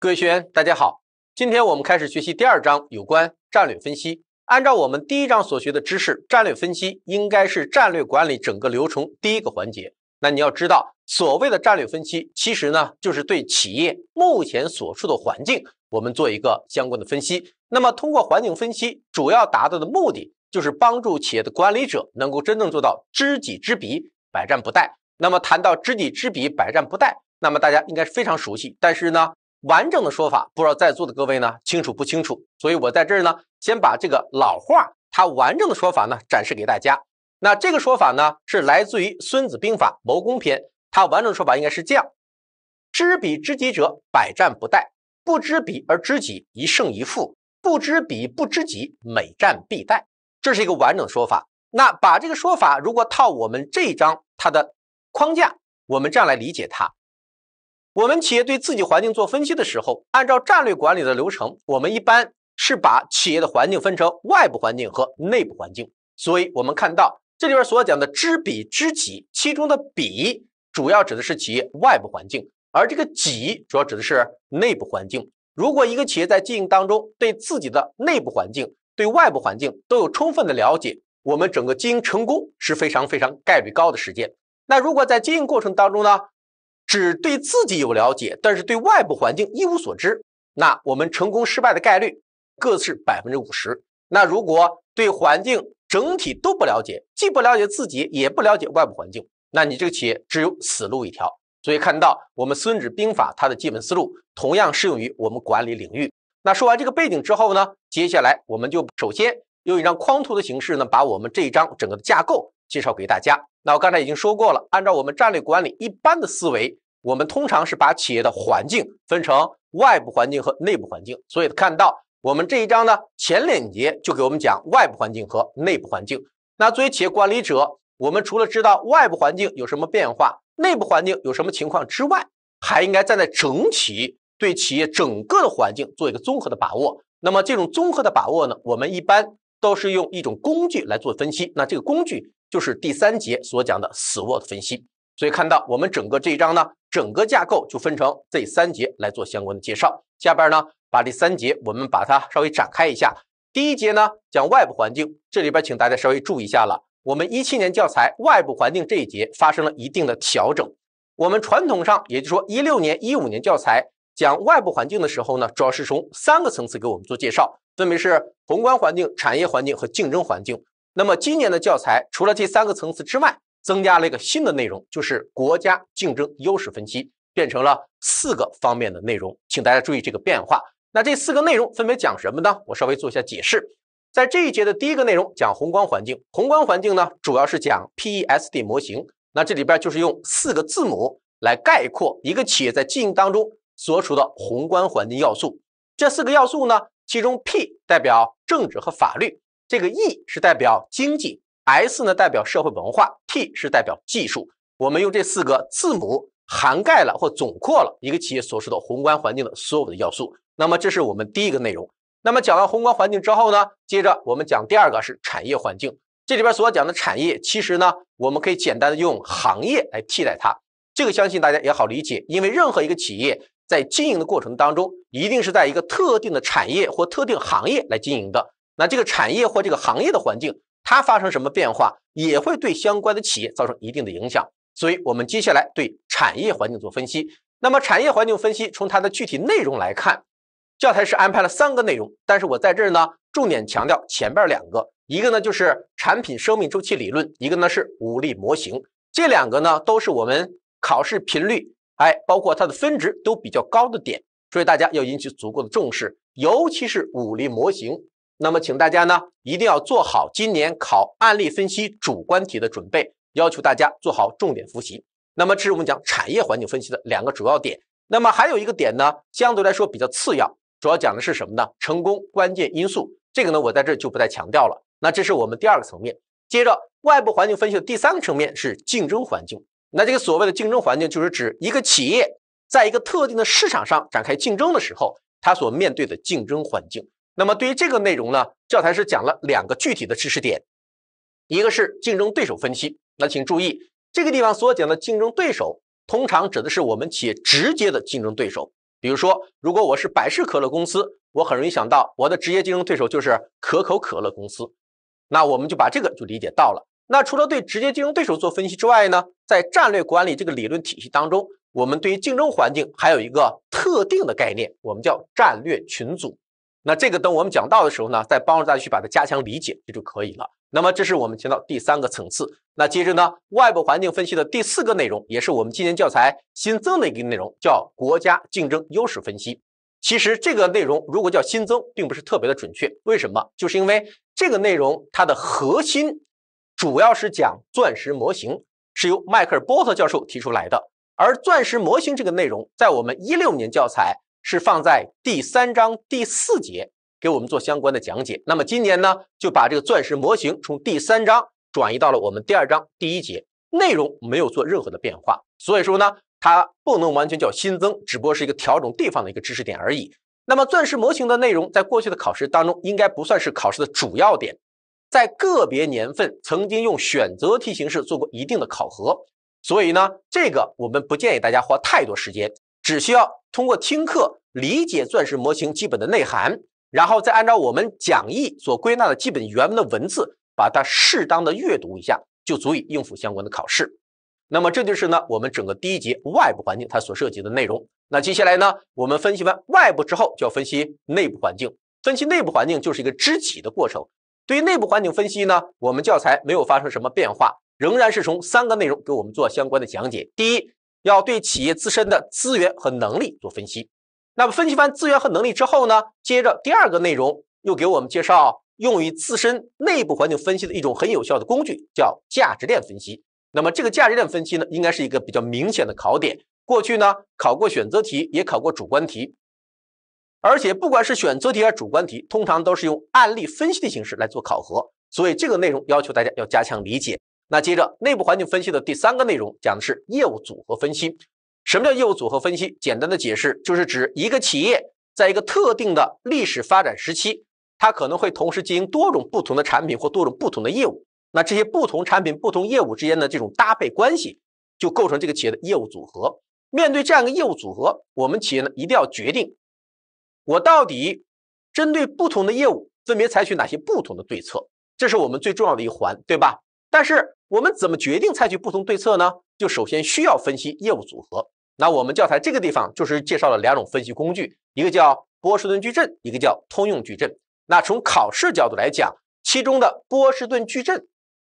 各位学员，大家好。今天我们开始学习第二章有关战略分析。按照我们第一章所学的知识，战略分析应该是战略管理整个流程第一个环节。那你要知道，所谓的战略分析，其实呢就是对企业目前所处的环境，我们做一个相关的分析。那么通过环境分析，主要达到的目的就是帮助企业的管理者能够真正做到知己知彼，百战不殆。那么谈到知己知彼，百战不殆，那么大家应该是非常熟悉。但是呢？完整的说法，不知道在座的各位呢清楚不清楚？所以我在这儿呢，先把这个老话它完整的说法呢展示给大家。那这个说法呢是来自于《孙子兵法·谋攻篇》，它完整的说法应该是这样：知彼知己者，百战不殆；不知彼而知己，一胜一负；不知彼不知己，每战必殆。这是一个完整的说法。那把这个说法如果套我们这一章它的框架，我们这样来理解它。我们企业对自己环境做分析的时候，按照战略管理的流程，我们一般是把企业的环境分成外部环境和内部环境。所以，我们看到这里边所讲的“知彼知己”，其中的“彼”主要指的是企业外部环境，而这个“己”主要指的是内部环境。如果一个企业在经营当中对自己的内部环境、对外部环境都有充分的了解，我们整个经营成功是非常非常概率高的事件。那如果在经营过程当中呢？只对自己有了解，但是对外部环境一无所知，那我们成功失败的概率各是百分之五十。那如果对环境整体都不了解，既不了解自己，也不了解外部环境，那你这个企业只有死路一条。所以看到我们孙子兵法它的基本思路，同样适用于我们管理领域。那说完这个背景之后呢，接下来我们就首先用一张框图的形式呢，把我们这一章整个的架构。介绍给大家。那我刚才已经说过了，按照我们战略管理一般的思维，我们通常是把企业的环境分成外部环境和内部环境。所以看到我们这一章呢，前两节就给我们讲外部环境和内部环境。那作为企业管理者，我们除了知道外部环境有什么变化，内部环境有什么情况之外，还应该站在整体对企业整个的环境做一个综合的把握。那么这种综合的把握呢，我们一般都是用一种工具来做分析。那这个工具。就是第三节所讲的 SWOT 分析，所以看到我们整个这一章呢，整个架构就分成这三节来做相关的介绍。下边呢，把这三节我们把它稍微展开一下。第一节呢，讲外部环境，这里边请大家稍微注意一下了。我们一七年教材外部环境这一节发生了一定的调整。我们传统上，也就是说一六年、一五年教材讲外部环境的时候呢，主要是从三个层次给我们做介绍，分别是宏观环境、产业环境和竞争环境。那么今年的教材除了这三个层次之外，增加了一个新的内容，就是国家竞争优势分析，变成了四个方面的内容，请大家注意这个变化。那这四个内容分别讲什么呢？我稍微做一下解释。在这一节的第一个内容讲宏观环境，宏观环境呢主要是讲 PESD 模型。那这里边就是用四个字母来概括一个企业在经营当中所处的宏观环境要素。这四个要素呢，其中 P 代表政治和法律。这个 E 是代表经济，S 呢代表社会文化，T 是代表技术。我们用这四个字母涵盖了或总括了一个企业所处的宏观环境的所有的要素。那么这是我们第一个内容。那么讲完宏观环境之后呢，接着我们讲第二个是产业环境。这里边所讲的产业，其实呢，我们可以简单的用行业来替代它。这个相信大家也好理解，因为任何一个企业在经营的过程当中，一定是在一个特定的产业或特定行业来经营的。那这个产业或这个行业的环境，它发生什么变化，也会对相关的企业造成一定的影响。所以，我们接下来对产业环境做分析。那么，产业环境分析从它的具体内容来看，教材是安排了三个内容，但是我在这儿呢，重点强调前边两个，一个呢就是产品生命周期理论，一个呢是五力模型。这两个呢都是我们考试频率，哎，包括它的分值都比较高的点，所以大家要引起足够的重视，尤其是五力模型。那么，请大家呢一定要做好今年考案例分析主观题的准备，要求大家做好重点复习。那么，这是我们讲产业环境分析的两个主要点。那么，还有一个点呢，相对来说比较次要，主要讲的是什么呢？成功关键因素。这个呢，我在这就不再强调了。那这是我们第二个层面。接着，外部环境分析的第三个层面是竞争环境。那这个所谓的竞争环境，就是指一个企业在一个特定的市场上展开竞争的时候，它所面对的竞争环境。那么对于这个内容呢，教材是讲了两个具体的知识点，一个是竞争对手分析。那请注意，这个地方所讲的竞争对手，通常指的是我们企业直接的竞争对手。比如说，如果我是百事可乐公司，我很容易想到我的直接竞争对手就是可口可乐公司。那我们就把这个就理解到了。那除了对直接竞争对手做分析之外呢，在战略管理这个理论体系当中，我们对于竞争环境还有一个特定的概念，我们叫战略群组。那这个等我们讲到的时候呢，再帮助大家去把它加强理解，这就可以了。那么这是我们讲到第三个层次。那接着呢，外部环境分析的第四个内容，也是我们今年教材新增的一个内容，叫国家竞争优势分析。其实这个内容如果叫新增，并不是特别的准确。为什么？就是因为这个内容它的核心主要是讲钻石模型，是由迈克尔波特教授提出来的。而钻石模型这个内容，在我们一六年教材。是放在第三章第四节给我们做相关的讲解。那么今年呢，就把这个钻石模型从第三章转移到了我们第二章第一节，内容没有做任何的变化。所以说呢，它不能完全叫新增，只不过是一个调整地方的一个知识点而已。那么钻石模型的内容，在过去的考试当中，应该不算是考试的主要点，在个别年份曾经用选择题形式做过一定的考核。所以呢，这个我们不建议大家花太多时间。只需要通过听课理解钻石模型基本的内涵，然后再按照我们讲义所归纳的基本原文的文字，把它适当的阅读一下，就足以应付相关的考试。那么这就是呢我们整个第一节外部环境它所涉及的内容。那接下来呢我们分析完外部之后，就要分析内部环境。分析内部环境就是一个知己的过程。对于内部环境分析呢，我们教材没有发生什么变化，仍然是从三个内容给我们做相关的讲解。第一。要对企业自身的资源和能力做分析，那么分析完资源和能力之后呢？接着第二个内容又给我们介绍用于自身内部环境分析的一种很有效的工具，叫价值链分析。那么这个价值链分析呢，应该是一个比较明显的考点。过去呢，考过选择题，也考过主观题，而且不管是选择题还是主观题，通常都是用案例分析的形式来做考核。所以这个内容要求大家要加强理解。那接着内部环境分析的第三个内容，讲的是业务组合分析。什么叫业务组合分析？简单的解释就是指一个企业在一个特定的历史发展时期，它可能会同时经营多种不同的产品或多种不同的业务。那这些不同产品、不同业务之间的这种搭配关系，就构成这个企业的业务组合。面对这样一个业务组合，我们企业呢一定要决定，我到底针对不同的业务，分别采取哪些不同的对策。这是我们最重要的一环，对吧？但是我们怎么决定采取不同对策呢？就首先需要分析业务组合。那我们教材这个地方就是介绍了两种分析工具，一个叫波士顿矩阵，一个叫通用矩阵。那从考试角度来讲，其中的波士顿矩阵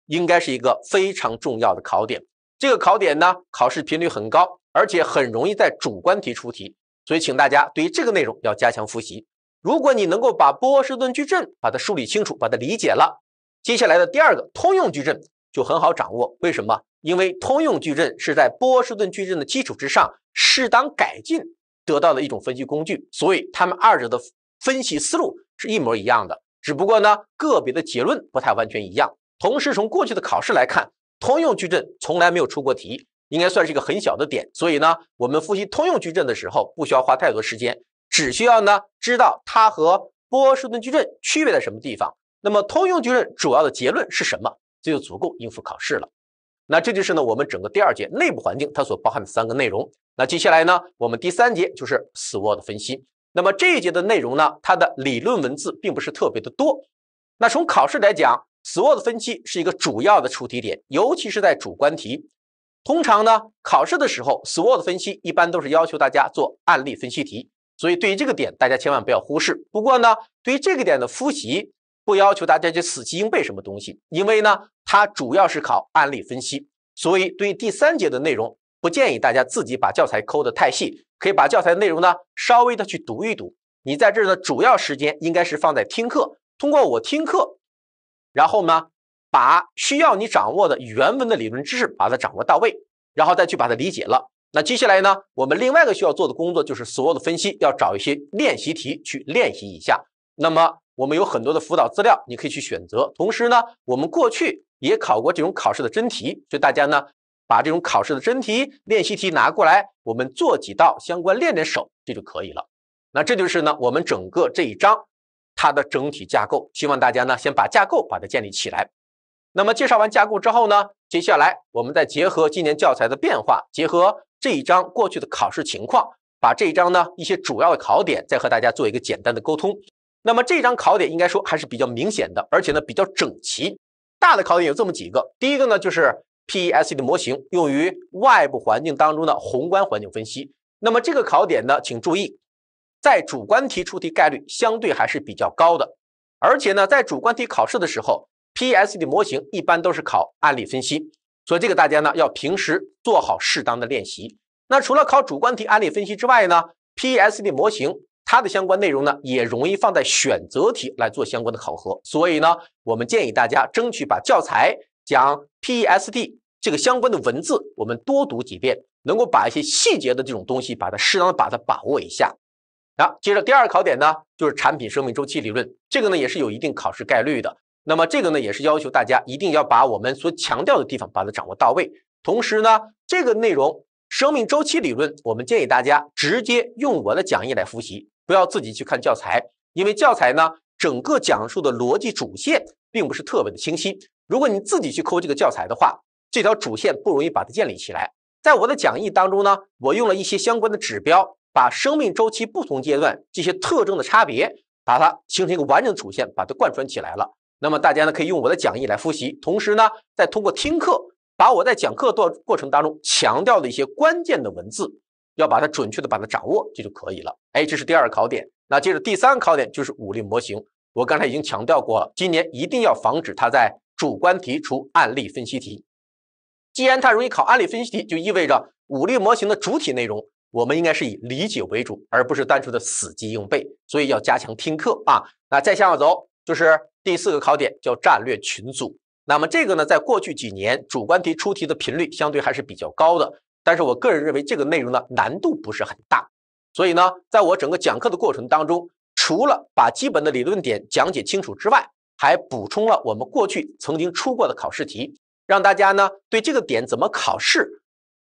应该是一个非常重要的考点。这个考点呢，考试频率很高，而且很容易在主观题出题，所以请大家对于这个内容要加强复习。如果你能够把波士顿矩阵把它梳理清楚，把它理解了。接下来的第二个通用矩阵就很好掌握，为什么？因为通用矩阵是在波士顿矩阵的基础之上适当改进得到的一种分析工具，所以它们二者的分析思路是一模一样的，只不过呢个别的结论不太完全一样。同时，从过去的考试来看，通用矩阵从来没有出过题，应该算是一个很小的点。所以呢，我们复习通用矩阵的时候不需要花太多时间，只需要呢知道它和波士顿矩阵区别在什么地方。那么，通用矩阵主要的结论是什么？这就足够应付考试了。那这就是呢，我们整个第二节内部环境它所包含的三个内容。那接下来呢，我们第三节就是 SWOT 分析。那么这一节的内容呢，它的理论文字并不是特别的多。那从考试来讲，SWOT 分析是一个主要的出题点，尤其是在主观题。通常呢，考试的时候 SWOT 分析一般都是要求大家做案例分析题，所以对于这个点大家千万不要忽视。不过呢，对于这个点的复习，不要求大家去死记硬背什么东西，因为呢，它主要是考案例分析，所以对第三节的内容不建议大家自己把教材抠的太细，可以把教材内容呢稍微的去读一读。你在这儿呢主要时间应该是放在听课，通过我听课，然后呢把需要你掌握的原文的理论知识把它掌握到位，然后再去把它理解了。那接下来呢，我们另外一个需要做的工作就是所有的分析要找一些练习题去练习一下。那么。我们有很多的辅导资料，你可以去选择。同时呢，我们过去也考过这种考试的真题，所以大家呢把这种考试的真题、练习题拿过来，我们做几道相关练练手，这就可以了。那这就是呢我们整个这一章它的整体架构，希望大家呢先把架构把它建立起来。那么介绍完架构之后呢，接下来我们再结合今年教材的变化，结合这一章过去的考试情况，把这一章呢一些主要的考点再和大家做一个简单的沟通。那么这张考点应该说还是比较明显的，而且呢比较整齐。大的考点有这么几个，第一个呢就是 PESD 模型用于外部环境当中的宏观环境分析。那么这个考点呢，请注意，在主观题出题概率相对还是比较高的，而且呢在主观题考试的时候，PESD 模型一般都是考案例分析，所以这个大家呢要平时做好适当的练习。那除了考主观题案例分析之外呢，PESD 模型。它的相关内容呢，也容易放在选择题来做相关的考核，所以呢，我们建议大家争取把教材讲 PST 这个相关的文字，我们多读几遍，能够把一些细节的这种东西，把它适当的把它把握一下。那、接着第二个考点呢，就是产品生命周期理论，这个呢也是有一定考试概率的。那么这个呢也是要求大家一定要把我们所强调的地方把它掌握到位。同时呢，这个内容生命周期理论，我们建议大家直接用我的讲义来复习。不要自己去看教材，因为教材呢，整个讲述的逻辑主线并不是特别的清晰。如果你自己去抠这个教材的话，这条主线不容易把它建立起来。在我的讲义当中呢，我用了一些相关的指标，把生命周期不同阶段这些特征的差别，把它形成一个完整主线，把它贯穿起来了。那么大家呢，可以用我的讲义来复习，同时呢，再通过听课，把我在讲课过过程当中强调的一些关键的文字。要把它准确的把它掌握，这就可以了。哎，这是第二个考点。那接着第三个考点就是武力模型。我刚才已经强调过，了，今年一定要防止它在主观题出案例分析题。既然它容易考案例分析题，就意味着武力模型的主体内容，我们应该是以理解为主，而不是单纯的死记硬背。所以要加强听课啊。那再向下走，就是第四个考点叫战略群组。那么这个呢，在过去几年主观题出题的频率相对还是比较高的。但是我个人认为这个内容呢难度不是很大，所以呢，在我整个讲课的过程当中，除了把基本的理论点讲解清楚之外，还补充了我们过去曾经出过的考试题，让大家呢对这个点怎么考试，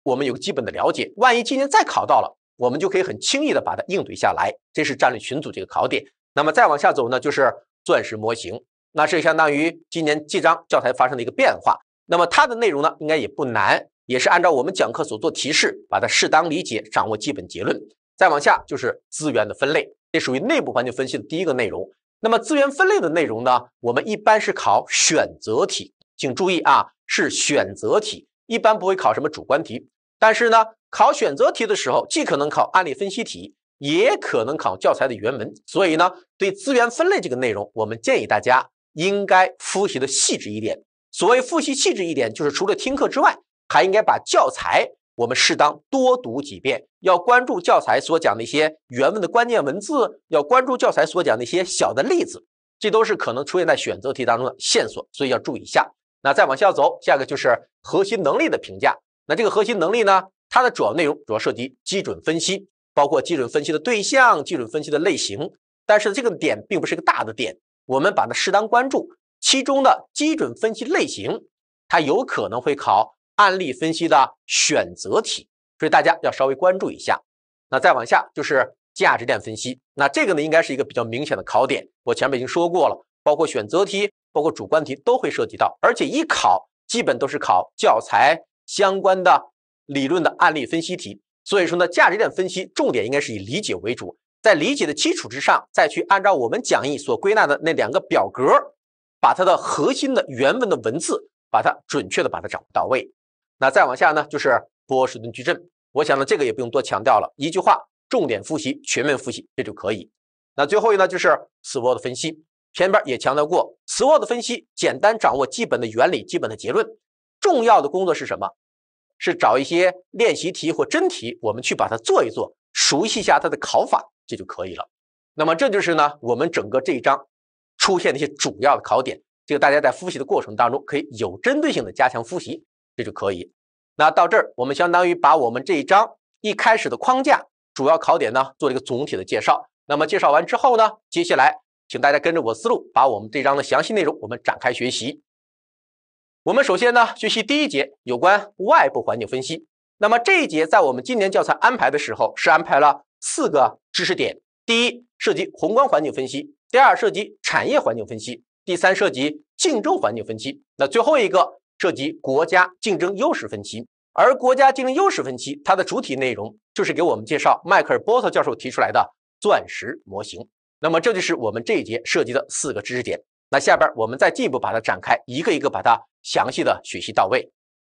我们有个基本的了解。万一今年再考到了，我们就可以很轻易的把它应对下来。这是战略群组这个考点。那么再往下走呢，就是钻石模型，那这相当于今年记章教材发生的一个变化。那么它的内容呢，应该也不难。也是按照我们讲课所做提示，把它适当理解，掌握基本结论。再往下就是资源的分类，这属于内部环境分析的第一个内容。那么资源分类的内容呢，我们一般是考选择题，请注意啊，是选择题，一般不会考什么主观题。但是呢，考选择题的时候，既可能考案例分析题，也可能考教材的原文。所以呢，对资源分类这个内容，我们建议大家应该复习的细致一点。所谓复习细致一点，就是除了听课之外，还应该把教材我们适当多读几遍，要关注教材所讲的一些原文的关键文字，要关注教材所讲的一些小的例子，这都是可能出现在选择题当中的线索，所以要注意一下。那再往下走，下个就是核心能力的评价。那这个核心能力呢，它的主要内容主要涉及基准分析，包括基准分析的对象、基准分析的类型。但是这个点并不是一个大的点，我们把它适当关注。其中的基准分析类型，它有可能会考。案例分析的选择题，所以大家要稍微关注一下。那再往下就是价值链分析，那这个呢应该是一个比较明显的考点。我前面已经说过了，包括选择题，包括主观题都会涉及到，而且一考基本都是考教材相关的理论的案例分析题。所以说呢，价值链分析重点应该是以理解为主，在理解的基础之上，再去按照我们讲义所归纳的那两个表格，把它的核心的原文的文字，把它准确的把它掌握到位。那再往下呢，就是波士顿矩阵。我想呢，这个也不用多强调了，一句话，重点复习，全面复习，这就可以。那最后一呢，就是 SWOT 分析。前边也强调过，SWOT 分析，简单掌握基本的原理、基本的结论。重要的工作是什么？是找一些练习题或真题，我们去把它做一做，熟悉一下它的考法，这就可以了。那么这就是呢，我们整个这一章出现的一些主要的考点。这个大家在复习的过程当中，可以有针对性的加强复习。这就可以。那到这儿，我们相当于把我们这一章一开始的框架、主要考点呢，做了一个总体的介绍。那么介绍完之后呢，接下来请大家跟着我思路，把我们这章的详细内容我们展开学习。我们首先呢，学习第一节有关外部环境分析。那么这一节在我们今年教材安排的时候，是安排了四个知识点：第一，涉及宏观环境分析；第二，涉及产业环境分析；第三，涉及竞争环境分析。那最后一个。涉及国家竞争优势分析，而国家竞争优势分析它的主体内容就是给我们介绍迈克尔波特教授提出来的钻石模型。那么这就是我们这一节涉及的四个知识点。那下边我们再进一步把它展开，一个一个把它详细的学习到位。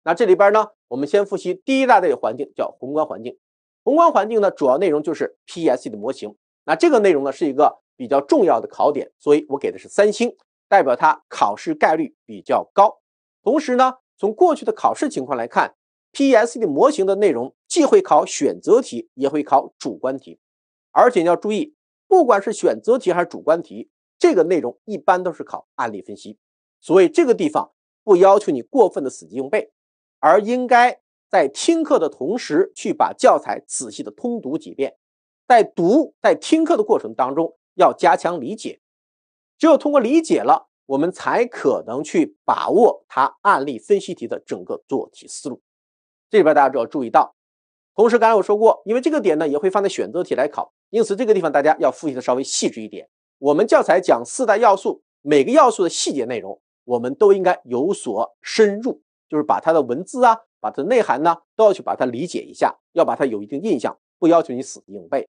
那这里边呢，我们先复习第一大类环境叫宏观环境。宏观环境呢，主要内容就是 PSE 的模型。那这个内容呢是一个比较重要的考点，所以我给的是三星，代表它考试概率比较高。同时呢，从过去的考试情况来看，PES d 模型的内容既会考选择题，也会考主观题，而且要注意，不管是选择题还是主观题，这个内容一般都是考案例分析。所以这个地方不要求你过分的死记硬背，而应该在听课的同时去把教材仔细的通读几遍，在读、在听课的过程当中要加强理解，只有通过理解了。我们才可能去把握它案例分析题的整个做题思路。这里边大家就要注意到，同时刚才我说过，因为这个点呢也会放在选择题来考，因此这个地方大家要复习的稍微细致一点。我们教材讲四大要素，每个要素的细节内容我们都应该有所深入，就是把它的文字啊，把它的内涵呢都要去把它理解一下，要把它有一定印象，不要求你死记硬背。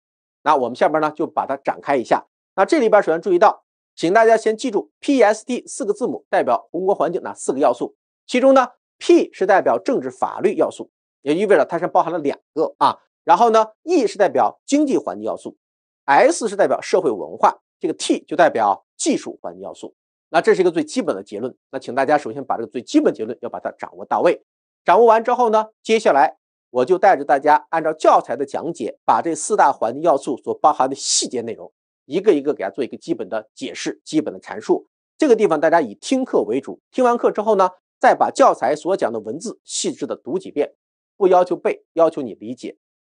那我们下边呢就把它展开一下。那这里边首先注意到。请大家先记住 P S T 四个字母代表宏观环境哪四个要素？其中呢，P 是代表政治法律要素，也意味着它是包含了两个啊。然后呢，E 是代表经济环境要素，S 是代表社会文化，这个 T 就代表技术环境要素。那这是一个最基本的结论。那请大家首先把这个最基本结论要把它掌握到位。掌握完之后呢，接下来我就带着大家按照教材的讲解，把这四大环境要素所包含的细节内容。一个一个给他做一个基本的解释、基本的阐述。这个地方大家以听课为主，听完课之后呢，再把教材所讲的文字细致的读几遍，不要求背，要求你理解。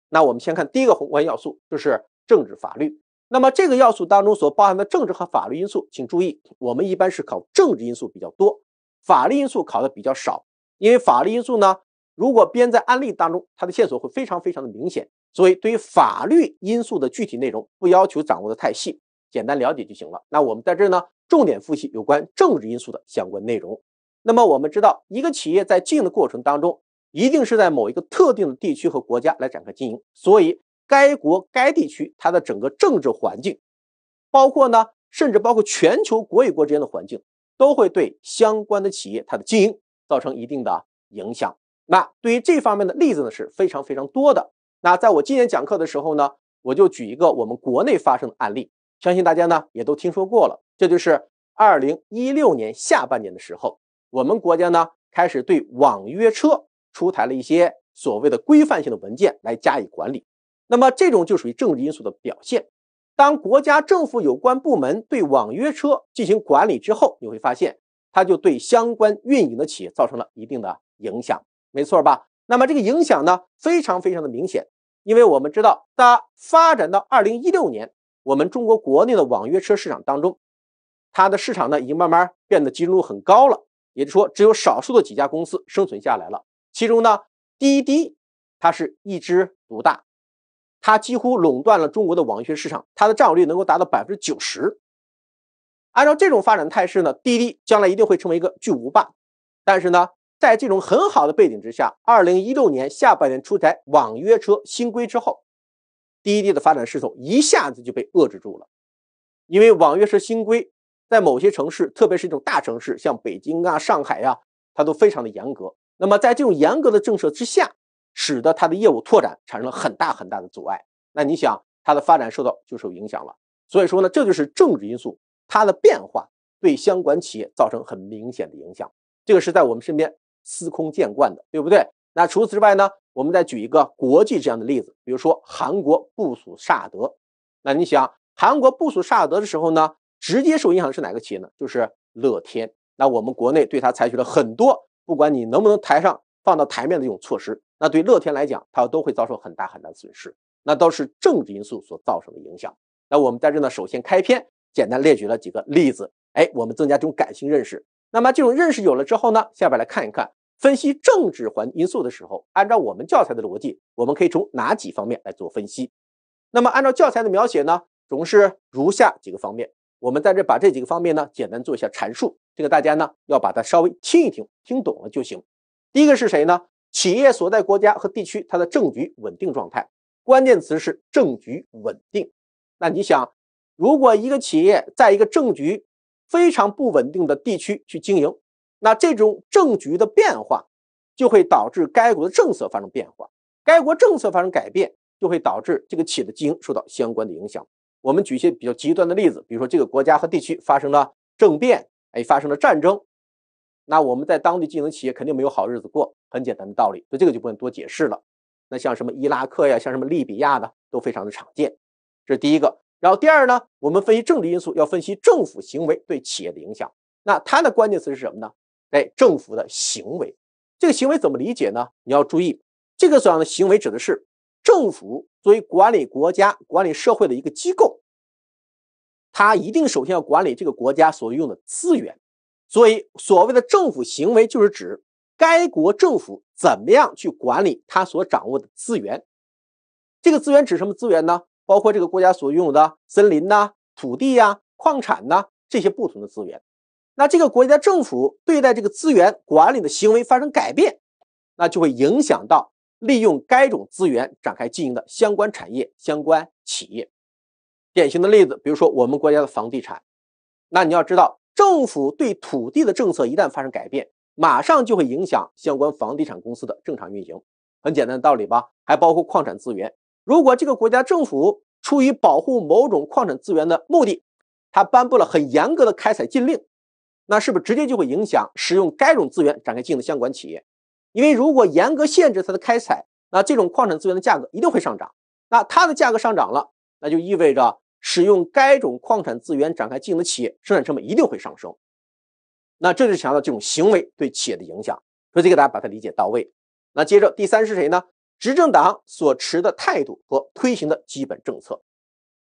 那我们先看第一个宏观要素，就是政治法律。那么这个要素当中所包含的政治和法律因素，请注意，我们一般是考政治因素比较多，法律因素考的比较少，因为法律因素呢，如果编在案例当中，它的线索会非常非常的明显。所以，对于法律因素的具体内容，不要求掌握的太细，简单了解就行了。那我们在这儿呢，重点复习有关政治因素的相关内容。那么，我们知道，一个企业在经营的过程当中，一定是在某一个特定的地区和国家来展开经营，所以该国该地区它的整个政治环境，包括呢，甚至包括全球国与国之间的环境，都会对相关的企业它的经营造成一定的影响。那对于这方面的例子呢，是非常非常多的。那在我今年讲课的时候呢，我就举一个我们国内发生的案例，相信大家呢也都听说过了。这就是二零一六年下半年的时候，我们国家呢开始对网约车出台了一些所谓的规范性的文件来加以管理。那么这种就属于政治因素的表现。当国家政府有关部门对网约车进行管理之后，你会发现它就对相关运营的企业造成了一定的影响，没错吧？那么这个影响呢，非常非常的明显，因为我们知道，它发展到二零一六年，我们中国国内的网约车市场当中，它的市场呢已经慢慢变得集中度很高了，也就是说，只有少数的几家公司生存下来了。其中呢，滴滴它是一枝独大，它几乎垄断了中国的网约车市场，它的占有率能够达到百分之九十。按照这种发展态势呢，滴滴将来一定会成为一个巨无霸，但是呢。在这种很好的背景之下，二零一六年下半年出台网约车新规之后，滴滴的发展势头一下子就被遏制住了。因为网约车新规在某些城市，特别是这种大城市，像北京啊、上海呀，它都非常的严格。那么，在这种严格的政策之下，使得它的业务拓展产生了很大很大的阻碍。那你想，它的发展受到就受影响了。所以说呢，这就是政治因素它的变化对相关企业造成很明显的影响。这个是在我们身边。司空见惯的，对不对？那除此之外呢？我们再举一个国际这样的例子，比如说韩国部署萨德。那你想，韩国部署萨德的时候呢，直接受影响的是哪个企业呢？就是乐天。那我们国内对它采取了很多，不管你能不能台上放到台面的这种措施。那对乐天来讲，它都会遭受很大很大的损失。那都是政治因素所造成的影响。那我们在这呢，首先开篇简单列举了几个例子，哎，我们增加这种感性认识。那么这种认识有了之后呢？下边来看一看分析政治环因素的时候，按照我们教材的逻辑，我们可以从哪几方面来做分析？那么按照教材的描写呢，总是如下几个方面。我们在这把这几个方面呢，简单做一下阐述。这个大家呢，要把它稍微听一听，听懂了就行。第一个是谁呢？企业所在国家和地区它的政局稳定状态，关键词是政局稳定。那你想，如果一个企业在一个政局，非常不稳定的地区去经营，那这种政局的变化就会导致该国的政策发生变化，该国政策发生改变就会导致这个企业的经营受到相关的影响。我们举一些比较极端的例子，比如说这个国家和地区发生了政变，哎，发生了战争，那我们在当地经营企业肯定没有好日子过，很简单的道理，所以这个就不用多解释了。那像什么伊拉克呀，像什么利比亚的，都非常的常见。这是第一个。然后第二呢，我们分析政治因素要分析政府行为对企业的影响。那它的关键词是什么呢？哎，政府的行为。这个行为怎么理解呢？你要注意，这个所谓的行为指的是政府作为管理国家、管理社会的一个机构，它一定首先要管理这个国家所用的资源。所以，所谓的政府行为就是指该国政府怎么样去管理它所掌握的资源。这个资源指什么资源呢？包括这个国家所拥有的森林呐、土地呀、矿产呐这些不同的资源，那这个国家政府对待这个资源管理的行为发生改变，那就会影响到利用该种资源展开经营的相关产业、相关企业。典型的例子，比如说我们国家的房地产，那你要知道，政府对土地的政策一旦发生改变，马上就会影响相关房地产公司的正常运营。很简单的道理吧？还包括矿产资源。如果这个国家政府出于保护某种矿产资源的目的，它颁布了很严格的开采禁令，那是不是直接就会影响使用该种资源展开经营的相关企业？因为如果严格限制它的开采，那这种矿产资源的价格一定会上涨。那它的价格上涨了，那就意味着使用该种矿产资源展开经营的企业生产成本一定会上升。那这就强调这种行为对企业的影响。所以这个大家把它理解到位。那接着第三是谁呢？执政党所持的态度和推行的基本政策，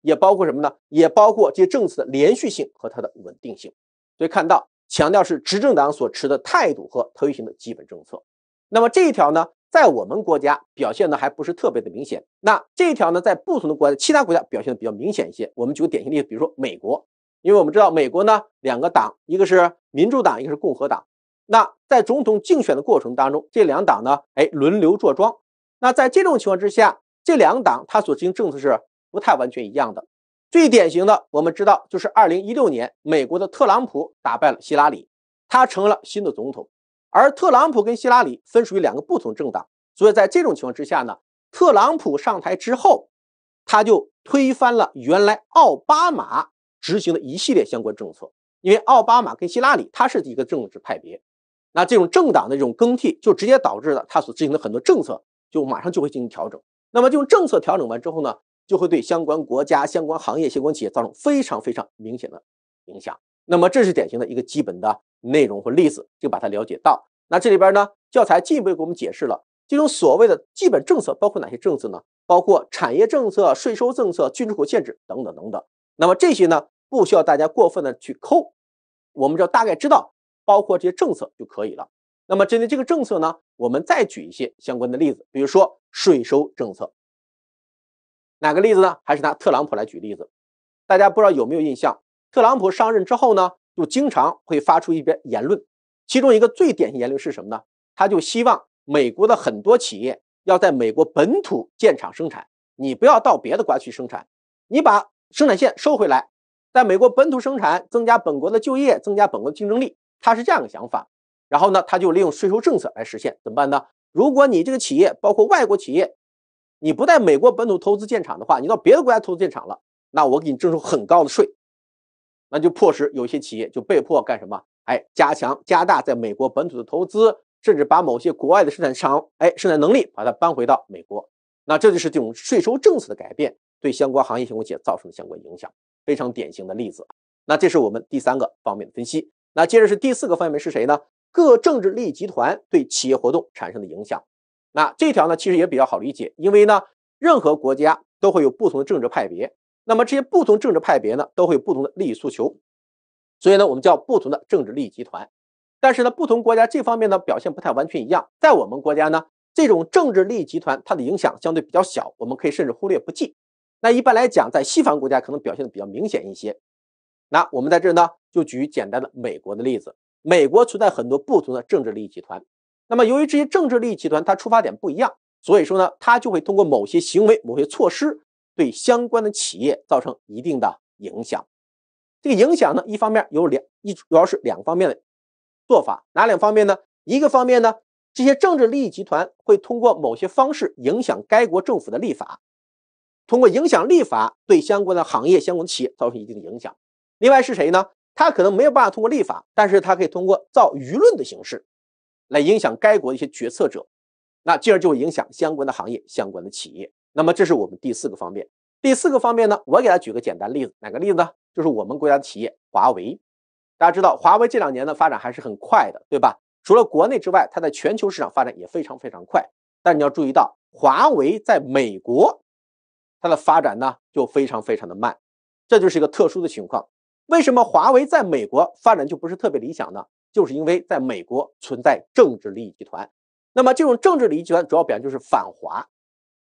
也包括什么呢？也包括这些政策的连续性和它的稳定性。所以看到强调是执政党所持的态度和推行的基本政策。那么这一条呢，在我们国家表现的还不是特别的明显。那这一条呢，在不同的国家，其他国家表现的比较明显一些。我们举个典型例子，比如说美国，因为我们知道美国呢，两个党，一个是民主党，一个是共和党。那在总统竞选的过程当中，这两党呢，哎，轮流坐庄。那在这种情况之下，这两党它所执行政策是不太完全一样的。最典型的，我们知道就是二零一六年，美国的特朗普打败了希拉里，他成为了新的总统。而特朗普跟希拉里分属于两个不同政党，所以在这种情况之下呢，特朗普上台之后，他就推翻了原来奥巴马执行的一系列相关政策，因为奥巴马跟希拉里他是一个政治派别，那这种政党的这种更替，就直接导致了他所执行的很多政策。就马上就会进行调整，那么这种政策调整完之后呢，就会对相关国家、相关行业、相关企业造成非常非常明显的影响。那么这是典型的一个基本的内容或例子，就把它了解到。那这里边呢，教材进一步给我们解释了这种所谓的基本政策包括哪些政策呢？包括产业政策、税收政策、进出口限制等等等等。那么这些呢，不需要大家过分的去抠，我们只要大概知道包括这些政策就可以了。那么，针对这个政策呢，我们再举一些相关的例子，比如说税收政策。哪个例子呢？还是拿特朗普来举例子。大家不知道有没有印象？特朗普上任之后呢，就经常会发出一些言论，其中一个最典型言论是什么呢？他就希望美国的很多企业要在美国本土建厂生产，你不要到别的国家去生产，你把生产线收回来，在美国本土生产，增加本国的就业，增加本国的竞争力。他是这样的想法。然后呢，他就利用税收政策来实现怎么办呢？如果你这个企业，包括外国企业，你不在美国本土投资建厂的话，你到别的国家投资建厂了，那我给你征收很高的税，那就迫使有些企业就被迫干什么？哎，加强、加大在美国本土的投资，甚至把某些国外的生产厂，哎，生产能力把它搬回到美国。那这就是这种税收政策的改变对相关行业、相关企业造成的相关影响，非常典型的例子。那这是我们第三个方面的分析。那接着是第四个方面是谁呢？各政治利益集团对企业活动产生的影响，那这条呢其实也比较好理解，因为呢，任何国家都会有不同的政治派别，那么这些不同政治派别呢都会有不同的利益诉求，所以呢我们叫不同的政治利益集团，但是呢不同国家这方面呢表现不太完全一样，在我们国家呢这种政治利益集团它的影响相对比较小，我们可以甚至忽略不计，那一般来讲在西方国家可能表现的比较明显一些，那我们在这呢就举简单的美国的例子。美国存在很多不同的政治利益集团，那么由于这些政治利益集团它出发点不一样，所以说呢，它就会通过某些行为、某些措施对相关的企业造成一定的影响。这个影响呢，一方面有两一主要是两方面的做法，哪两方面呢？一个方面呢，这些政治利益集团会通过某些方式影响该国政府的立法，通过影响立法对相关的行业、相关的企业造成一定的影响。另外是谁呢？他可能没有办法通过立法，但是他可以通过造舆论的形式，来影响该国的一些决策者，那进而就会影响相关的行业、相关的企业。那么这是我们第四个方面。第四个方面呢，我给他举个简单例子，哪个例子呢？就是我们国家的企业华为。大家知道华为这两年的发展还是很快的，对吧？除了国内之外，它在全球市场发展也非常非常快。但你要注意到，华为在美国，它的发展呢就非常非常的慢，这就是一个特殊的情况。为什么华为在美国发展就不是特别理想呢？就是因为在美国存在政治利益集团。那么这种政治利益集团主要表现就是反华，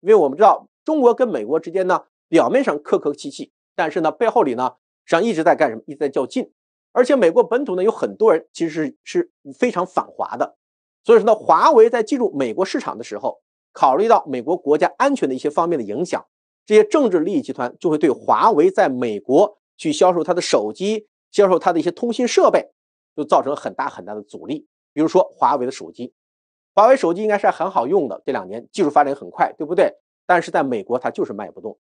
因为我们知道中国跟美国之间呢，表面上客客气气，但是呢背后里呢，实际上一直在干什么？一直在较劲。而且美国本土呢有很多人其实是是非常反华的，所以说呢，华为在进入美国市场的时候，考虑到美国国家安全的一些方面的影响，这些政治利益集团就会对华为在美国。去销售它的手机，销售它的一些通信设备，就造成很大很大的阻力。比如说华为的手机，华为手机应该是很好用的，这两年技术发展很快，对不对？但是在美国它就是卖不动，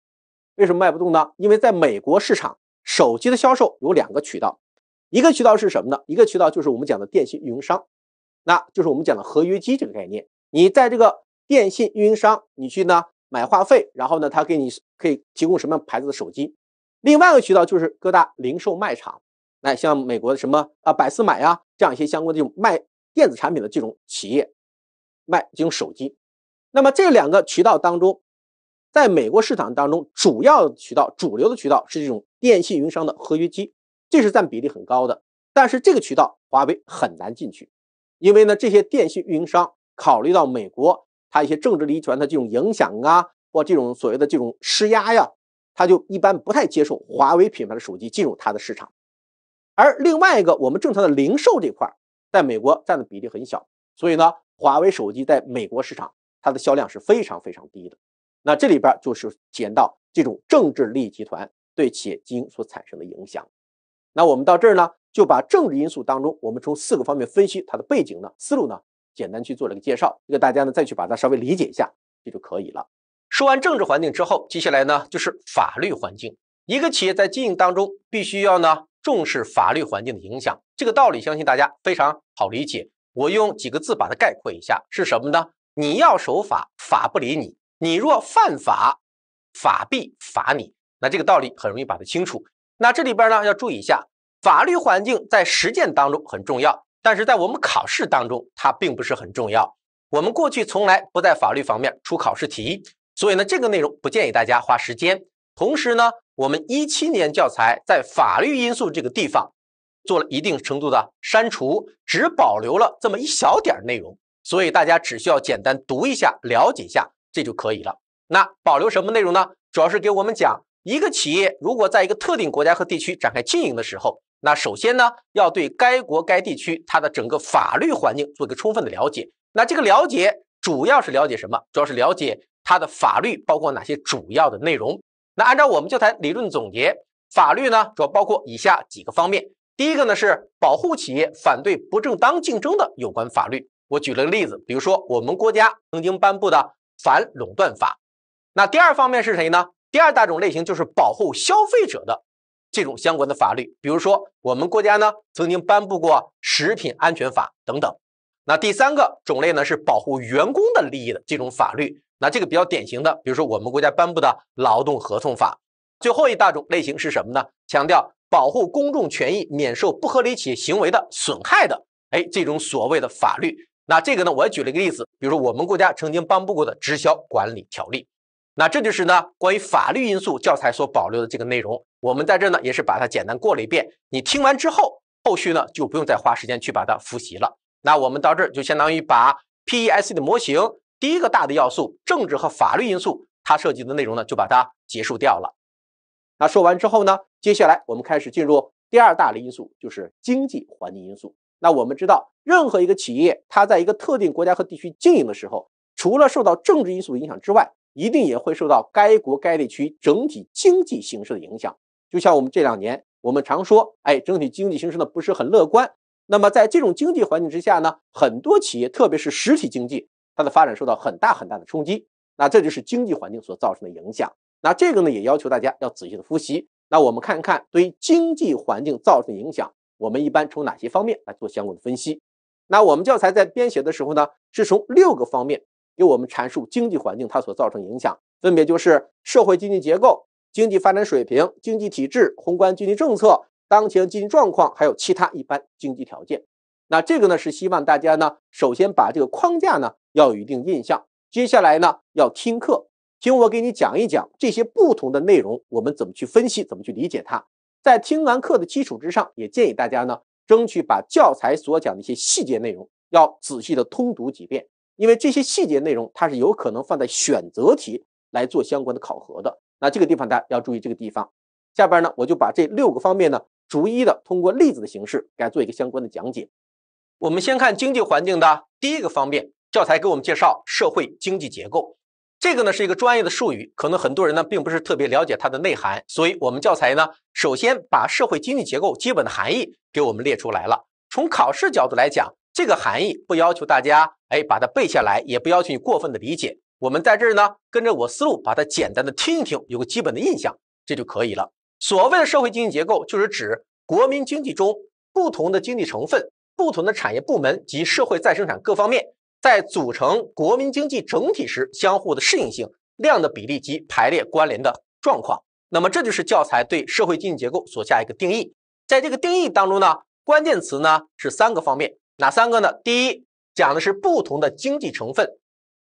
为什么卖不动呢？因为在美国市场手机的销售有两个渠道，一个渠道是什么呢？一个渠道就是我们讲的电信运营商，那就是我们讲的合约机这个概念。你在这个电信运营商，你去呢买话费，然后呢他给你可以提供什么牌子的手机。另外一个渠道就是各大零售卖场，哎，像美国的什么啊百思买呀这样一些相关的这种卖电子产品的这种企业卖这种手机。那么这两个渠道当中，在美国市场当中，主要渠道、主流的渠道是这种电信运营商的合约机，这是占比例很高的。但是这个渠道华为很难进去，因为呢这些电信运营商考虑到美国它一些政治离权的这种影响啊，或这种所谓的这种施压呀。他就一般不太接受华为品牌的手机进入他的市场，而另外一个我们正常的零售这块，在美国占的比例很小，所以呢，华为手机在美国市场它的销量是非常非常低的。那这里边就是讲到这种政治利益集团对企业经营所产生的影响。那我们到这儿呢，就把政治因素当中我们从四个方面分析它的背景呢，思路呢，简单去做了个介绍，这个大家呢再去把它稍微理解一下，这就可以了。说完政治环境之后，接下来呢就是法律环境。一个企业在经营当中，必须要呢重视法律环境的影响。这个道理相信大家非常好理解。我用几个字把它概括一下，是什么呢？你要守法，法不理你；你若犯法，法必罚你。那这个道理很容易把它清楚。那这里边呢要注意一下，法律环境在实践当中很重要，但是在我们考试当中它并不是很重要。我们过去从来不在法律方面出考试题。所以呢，这个内容不建议大家花时间。同时呢，我们一七年教材在法律因素这个地方做了一定程度的删除，只保留了这么一小点儿内容。所以大家只需要简单读一下、了解一下，这就可以了。那保留什么内容呢？主要是给我们讲，一个企业如果在一个特定国家和地区展开经营的时候，那首先呢，要对该国该地区它的整个法律环境做一个充分的了解。那这个了解主要是了解什么？主要是了解。它的法律包括哪些主要的内容？那按照我们教材理论总结，法律呢主要包括以下几个方面。第一个呢是保护企业反对不正当竞争的有关法律，我举了个例子，比如说我们国家曾经颁布的反垄断法。那第二方面是谁呢？第二大种类型就是保护消费者的这种相关的法律，比如说我们国家呢曾经颁布过食品安全法等等。那第三个种类呢是保护员工的利益的这种法律。那这个比较典型的，比如说我们国家颁布的《劳动合同法》。最后一大种类型是什么呢？强调保护公众权益，免受不合理企业行为的损害的，哎，这种所谓的法律。那这个呢，我也举了一个例子，比如说我们国家曾经颁布过的《直销管理条例》。那这就是呢，关于法律因素教材所保留的这个内容。我们在这儿呢，也是把它简单过了一遍。你听完之后，后续呢就不用再花时间去把它复习了。那我们到这儿就相当于把 PES 的模型。第一个大的要素，政治和法律因素，它涉及的内容呢，就把它结束掉了。那说完之后呢，接下来我们开始进入第二大的因素，就是经济环境因素。那我们知道，任何一个企业它在一个特定国家和地区经营的时候，除了受到政治因素影响之外，一定也会受到该国该地区整体经济形势的影响。就像我们这两年，我们常说，哎，整体经济形势呢不是很乐观。那么在这种经济环境之下呢，很多企业，特别是实体经济。它的发展受到很大很大的冲击，那这就是经济环境所造成的影响。那这个呢，也要求大家要仔细的复习。那我们看一看，对于经济环境造成影响，我们一般从哪些方面来做相关的分析？那我们教材在编写的时候呢，是从六个方面给我们阐述经济环境它所造成影响，分别就是社会经济结构、经济发展水平、经济体制、宏观经济政策、当前经济状况，还有其他一般经济条件。那这个呢，是希望大家呢，首先把这个框架呢。要有一定印象，接下来呢要听课，听我给你讲一讲这些不同的内容，我们怎么去分析，怎么去理解它。在听完课的基础之上，也建议大家呢，争取把教材所讲的一些细节内容要仔细的通读几遍，因为这些细节内容它是有可能放在选择题来做相关的考核的。那这个地方大家要注意。这个地方，下边呢我就把这六个方面呢逐一的通过例子的形式给大家做一个相关的讲解。我们先看经济环境的第一个方面。教材给我们介绍社会经济结构，这个呢是一个专业的术语，可能很多人呢并不是特别了解它的内涵，所以我们教材呢首先把社会经济结构基本的含义给我们列出来了。从考试角度来讲，这个含义不要求大家哎把它背下来，也不要求你过分的理解。我们在这儿呢跟着我思路把它简单的听一听，有个基本的印象，这就可以了。所谓的社会经济结构，就是指国民经济中不同的经济成分、不同的产业部门及社会再生产各方面。在组成国民经济整体时，相互的适应性、量的比例及排列关联的状况。那么，这就是教材对社会经济结构所下一个定义。在这个定义当中呢，关键词呢是三个方面，哪三个呢？第一，讲的是不同的经济成分，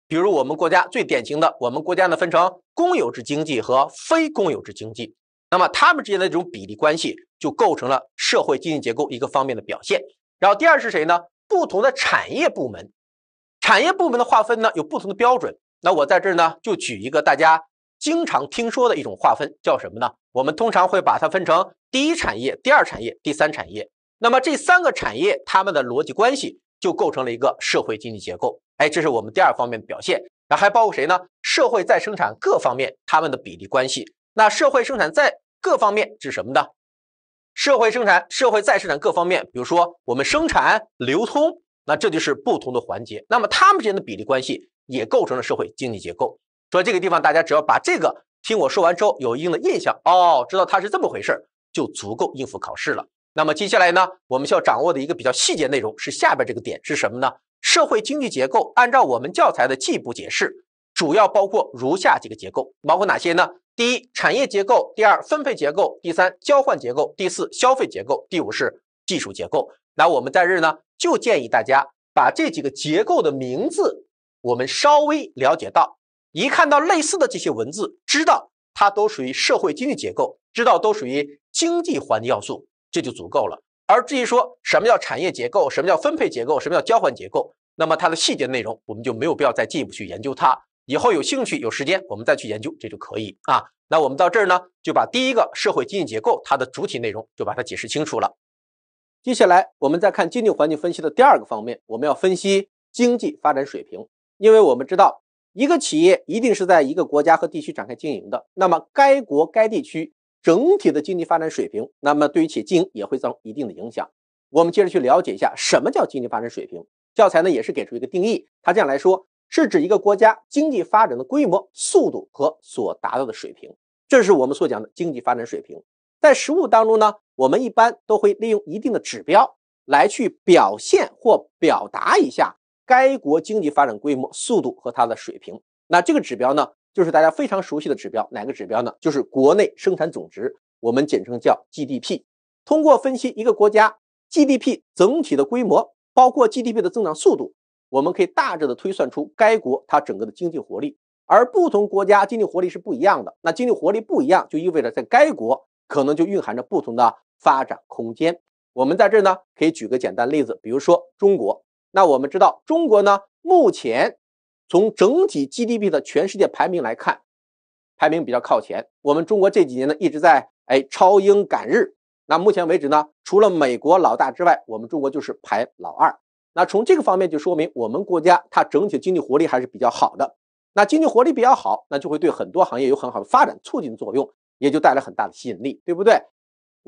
比如我们国家最典型的，我们国家呢分成公有制经济和非公有制经济，那么它们之间的这种比例关系就构成了社会经济结构一个方面的表现。然后第二是谁呢？不同的产业部门。产业部门的划分呢，有不同的标准。那我在这儿呢，就举一个大家经常听说的一种划分，叫什么呢？我们通常会把它分成第一产业、第二产业、第三产业。那么这三个产业，它们的逻辑关系就构成了一个社会经济结构。哎，这是我们第二方面的表现。那还包括谁呢？社会再生产各方面它们的比例关系。那社会生产在各方面指什么呢？社会生产、社会再生产各方面，比如说我们生产、流通。那这就是不同的环节，那么它们之间的比例关系也构成了社会经济结构。所以这个地方，大家只要把这个听我说完之后，有一定的印象哦，知道它是这么回事，就足够应付考试了。那么接下来呢，我们需要掌握的一个比较细节内容是下边这个点是什么呢？社会经济结构按照我们教材的进一步解释，主要包括如下几个结构，包括哪些呢？第一，产业结构；第二，分配结构；第三，交换结构；第四，消费结构；第五是技术结构。那我们在日呢？就建议大家把这几个结构的名字，我们稍微了解到，一看到类似的这些文字，知道它都属于社会经济结构，知道都属于经济环境要素，这就足够了。而至于说什么叫产业结构，什么叫分配结构，什么叫交换结构，那么它的细节内容，我们就没有必要再进一步去研究它。以后有兴趣有时间，我们再去研究，这就可以啊。那我们到这儿呢，就把第一个社会经济结构它的主体内容就把它解释清楚了。接下来，我们再看经济环境分析的第二个方面，我们要分析经济发展水平。因为我们知道，一个企业一定是在一个国家和地区展开经营的，那么该国该地区整体的经济发展水平，那么对于企业经营也会造成一定的影响。我们接着去了解一下什么叫经济发展水平。教材呢也是给出一个定义，它这样来说，是指一个国家经济发展的规模、速度和所达到的水平，这是我们所讲的经济发展水平。在实务当中呢。我们一般都会利用一定的指标来去表现或表达一下该国经济发展规模、速度和它的水平。那这个指标呢，就是大家非常熟悉的指标，哪个指标呢？就是国内生产总值，我们简称叫 GDP。通过分析一个国家 GDP 整体的规模，包括 GDP 的增长速度，我们可以大致的推算出该国它整个的经济活力。而不同国家经济活力是不一样的，那经济活力不一样，就意味着在该国可能就蕴含着不同的。发展空间，我们在这儿呢，可以举个简单例子，比如说中国。那我们知道，中国呢，目前从整体 GDP 的全世界排名来看，排名比较靠前。我们中国这几年呢，一直在哎超英赶日。那目前为止呢，除了美国老大之外，我们中国就是排老二。那从这个方面就说明我们国家它整体经济活力还是比较好的。那经济活力比较好，那就会对很多行业有很好的发展促进作用，也就带来很大的吸引力，对不对？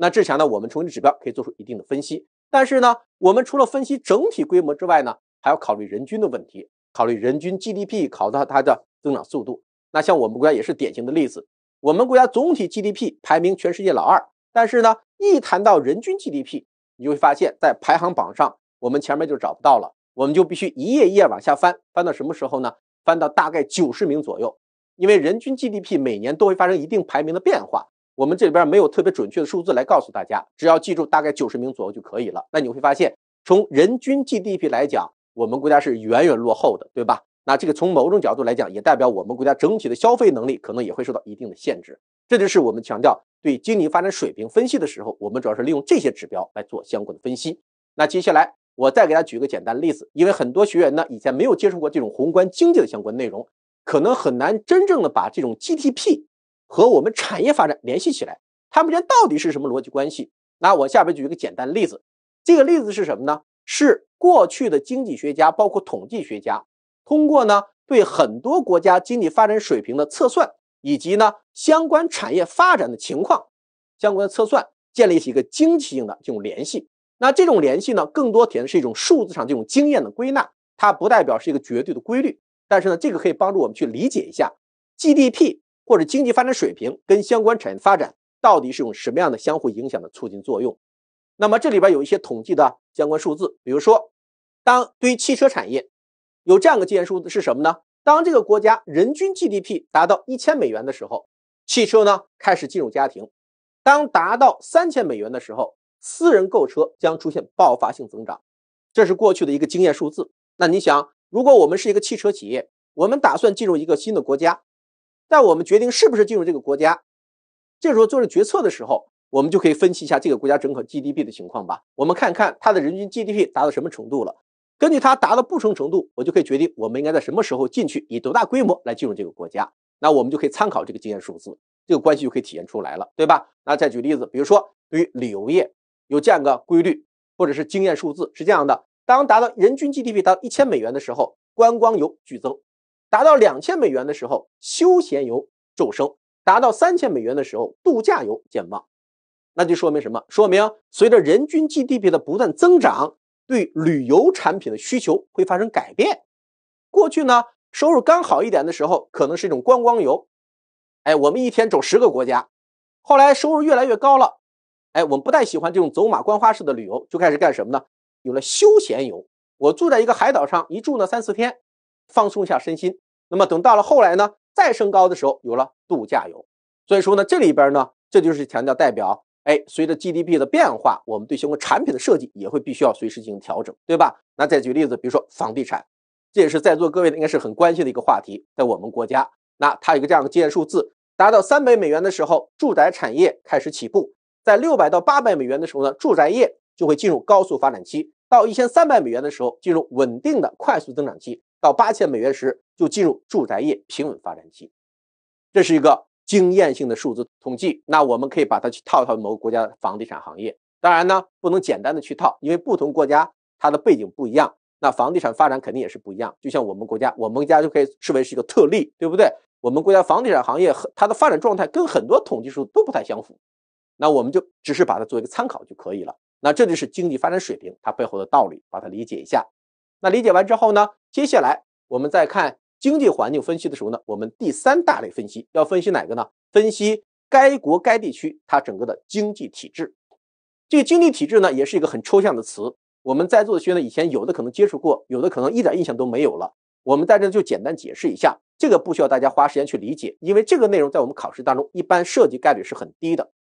那之前呢，我们从指标可以做出一定的分析，但是呢，我们除了分析整体规模之外呢，还要考虑人均的问题，考虑人均 GDP，考到它的增长速度。那像我们国家也是典型的例子，我们国家总体 GDP 排名全世界老二，但是呢，一谈到人均 GDP，你就会发现，在排行榜上我们前面就找不到了，我们就必须一页一页往下翻，翻到什么时候呢？翻到大概九十名左右，因为人均 GDP 每年都会发生一定排名的变化。我们这里边没有特别准确的数字来告诉大家，只要记住大概九十名左右就可以了。那你会发现，从人均 GDP 来讲，我们国家是远远落后的，对吧？那这个从某种角度来讲，也代表我们国家整体的消费能力可能也会受到一定的限制。这就是我们强调对经济发展水平分析的时候，我们主要是利用这些指标来做相关的分析。那接下来我再给大家举个简单例子，因为很多学员呢以前没有接触过这种宏观经济的相关内容，可能很难真正的把这种 GDP。和我们产业发展联系起来，它们之间到底是什么逻辑关系？那我下边举一个简单的例子，这个例子是什么呢？是过去的经济学家，包括统计学家，通过呢对很多国家经济发展水平的测算，以及呢相关产业发展的情况相关的测算，建立起一个经济性的这种联系。那这种联系呢，更多体现的是一种数字上这种经验的归纳，它不代表是一个绝对的规律。但是呢，这个可以帮助我们去理解一下 GDP。或者经济发展水平跟相关产业发展到底是用什么样的相互影响的促进作用？那么这里边有一些统计的相关数字，比如说，当对于汽车产业，有这样个经验数字是什么呢？当这个国家人均 GDP 达到一千美元的时候，汽车呢开始进入家庭；当达到三千美元的时候，私人购车将出现爆发性增长。这是过去的一个经验数字。那你想，如果我们是一个汽车企业，我们打算进入一个新的国家？在我们决定是不是进入这个国家，这时候做了决策的时候，我们就可以分析一下这个国家整个 GDP 的情况吧。我们看看它的人均 GDP 达到什么程度了。根据它达到不成程度，我就可以决定我们应该在什么时候进去，以多大规模来进入这个国家。那我们就可以参考这个经验数字，这个关系就可以体现出来了，对吧？那再举例子，比如说对于旅游业，有这样一个规律或者是经验数字是这样的：当达到人均 GDP 达到一千美元的时候，观光游剧增。达到两千美元的时候，休闲游骤升；达到三千美元的时候，度假游渐旺。那就说明什么？说明随着人均 GDP 的不断增长，对旅游产品的需求会发生改变。过去呢，收入刚好一点的时候，可能是一种观光游，哎，我们一天走十个国家。后来收入越来越高了，哎，我们不太喜欢这种走马观花式的旅游，就开始干什么呢？有了休闲游，我住在一个海岛上，一住那三四天。放松一下身心，那么等到了后来呢，再升高的时候有了度假游，所以说呢，这里边呢，这就是强调代表，哎，随着 GDP 的变化，我们对相关产品的设计也会必须要随时进行调整，对吧？那再举例子，比如说房地产，这也是在座各位应该是很关心的一个话题，在我们国家，那它一个这样的经验数字，达到三百美元的时候，住宅产业开始起步，在六百到八百美元的时候呢，住宅业就会进入高速发展期，到一千三百美元的时候，进入稳定的快速增长期。到八千美元时，就进入住宅业平稳发展期，这是一个经验性的数字统计。那我们可以把它去套套某个国家的房地产行业，当然呢，不能简单的去套，因为不同国家它的背景不一样，那房地产发展肯定也是不一样。就像我们国家，我们国家就可以视为是一个特例，对不对？我们国家房地产行业和它的发展状态跟很多统计数都不太相符，那我们就只是把它做一个参考就可以了。那这就是经济发展水平它背后的道理，把它理解一下。那理解完之后呢？接下来，我们在看经济环境分析的时候呢，我们第三大类分析要分析哪个呢？分析该国该地区它整个的经济体制。这个经济体制呢，也是一个很抽象的词。我们在座的学员呢，以前有的可能接触过，有的可能一点印象都没有了。我们在这就简单解释一下，这个不需要大家花时间去理解，因为这个内容在我们考试当中一般涉及概率是很低的。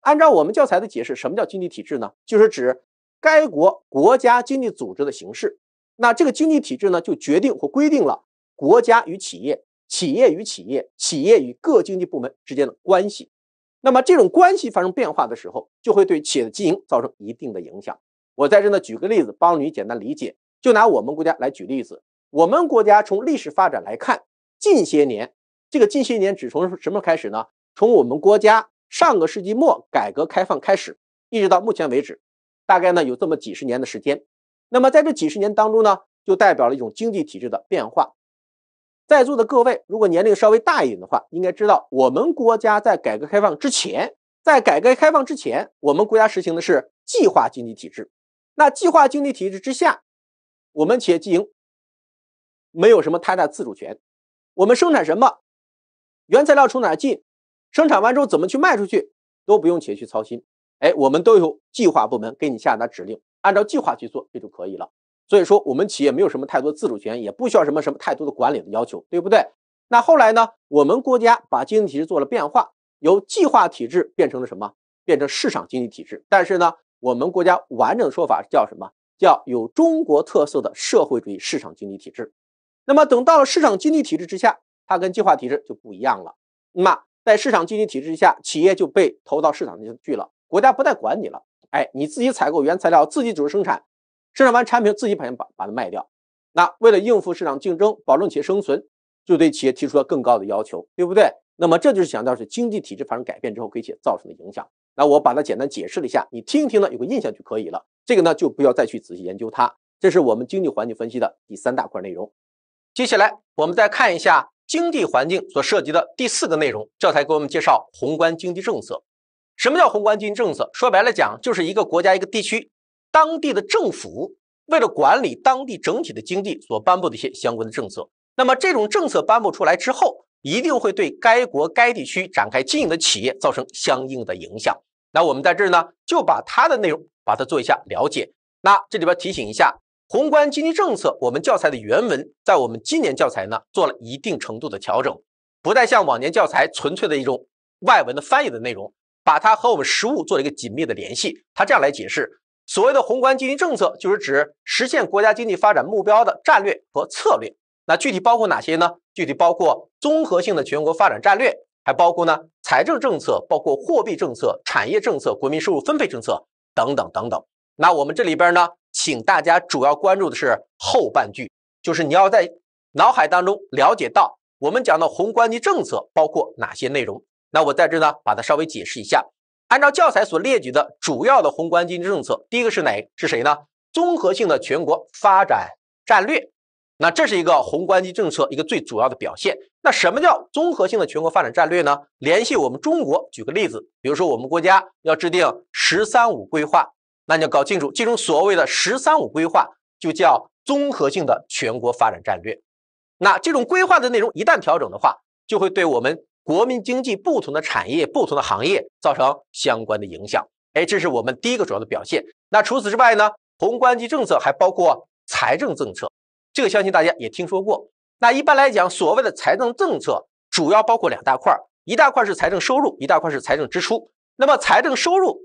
按照我们教材的解释，什么叫经济体制呢？就是指该国国家经济组织的形式。那这个经济体制呢，就决定或规定了国家与企业、企业与企业、企业与各经济部门之间的关系。那么，这种关系发生变化的时候，就会对企业的经营造成一定的影响。我在这呢举个例子，帮助你简单理解。就拿我们国家来举例子。我们国家从历史发展来看，近些年，这个近些年只从什么开始呢？从我们国家上个世纪末改革开放开始，一直到目前为止，大概呢有这么几十年的时间。那么在这几十年当中呢，就代表了一种经济体制的变化。在座的各位，如果年龄稍微大一点的话，应该知道我们国家在改革开放之前，在改革开放之前，我们国家实行的是计划经济体制。那计划经济体制之下，我们企业经营没有什么太大自主权，我们生产什么，原材料从哪进，生产完之后怎么去卖出去，都不用企业去操心。哎，我们都有计划部门给你下达指令。按照计划去做，这就可以了。所以说，我们企业没有什么太多自主权，也不需要什么什么太多的管理的要求，对不对？那后来呢？我们国家把经济体制做了变化，由计划体制变成了什么？变成市场经济体制。但是呢，我们国家完整的说法叫什么？叫有中国特色的社会主义市场经济体制。那么，等到了市场经济体制之下，它跟计划体制就不一样了。那么，在市场经济体制之下，企业就被投到市场上去，了国家不再管你了。哎，你自己采购原材料，自己组织生产，生产完产品自己把把把它卖掉。那为了应付市场竞争，保证企业生存，就对企业提出了更高的要求，对不对？那么这就是强到是经济体制发生改变之后给企业造成的影响。那我把它简单解释了一下，你听一听呢，有个印象就可以了。这个呢，就不要再去仔细研究它。这是我们经济环境分析的第三大块内容。接下来我们再看一下经济环境所涉及的第四个内容，教材给我们介绍宏观经济政策。什么叫宏观经济政策？说白了讲，就是一个国家一个地区当地的政府为了管理当地整体的经济所颁布的一些相关的政策。那么这种政策颁布出来之后，一定会对该国该地区展开经营的企业造成相应的影响。那我们在这儿呢，就把它的内容把它做一下了解。那这里边提醒一下，宏观经济政策，我们教材的原文在我们今年教材呢做了一定程度的调整，不再像往年教材纯粹的一种外文的翻译的内容。把它和我们实物做了一个紧密的联系。他这样来解释，所谓的宏观经济政策，就是指实现国家经济发展目标的战略和策略。那具体包括哪些呢？具体包括综合性的全国发展战略，还包括呢财政政策、包括货币政策、产业政策、国民收入分配政策等等等等。那我们这里边呢，请大家主要关注的是后半句，就是你要在脑海当中了解到我们讲的宏观经济政策包括哪些内容。那我在这呢，把它稍微解释一下。按照教材所列举的主要的宏观经济政策，第一个是哪？是谁呢？综合性的全国发展战略。那这是一个宏观经济政策一个最主要的表现。那什么叫综合性的全国发展战略呢？联系我们中国举个例子，比如说我们国家要制定“十三五”规划，那你要搞清楚，这种所谓的“十三五”规划就叫综合性的全国发展战略。那这种规划的内容一旦调整的话，就会对我们。国民经济不同的产业、不同的行业造成相关的影响。哎，这是我们第一个主要的表现。那除此之外呢？宏观经济政策还包括财政政策，这个相信大家也听说过。那一般来讲，所谓的财政政策主要包括两大块儿，一大块是财政收入，一大块是财政支出。那么财政收入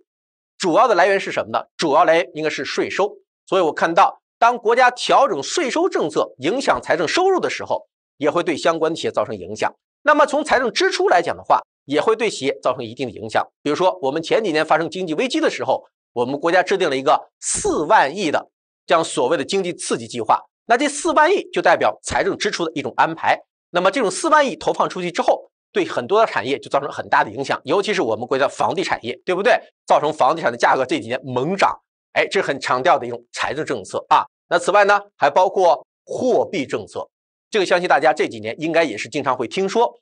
主要的来源是什么呢？主要来源应该是税收。所以我看到，当国家调整税收政策，影响财政收入的时候，也会对相关企业造成影响。那么从财政支出来讲的话，也会对企业造成一定的影响。比如说，我们前几年发生经济危机的时候，我们国家制定了一个四万亿的，这样所谓的经济刺激计划。那这四万亿就代表财政支出的一种安排。那么这种四万亿投放出去之后，对很多的产业就造成很大的影响，尤其是我们国家房地产业，对不对？造成房地产的价格这几年猛涨。哎，这是很强调的一种财政政策啊。那此外呢，还包括货币政策。这个相信大家这几年应该也是经常会听说，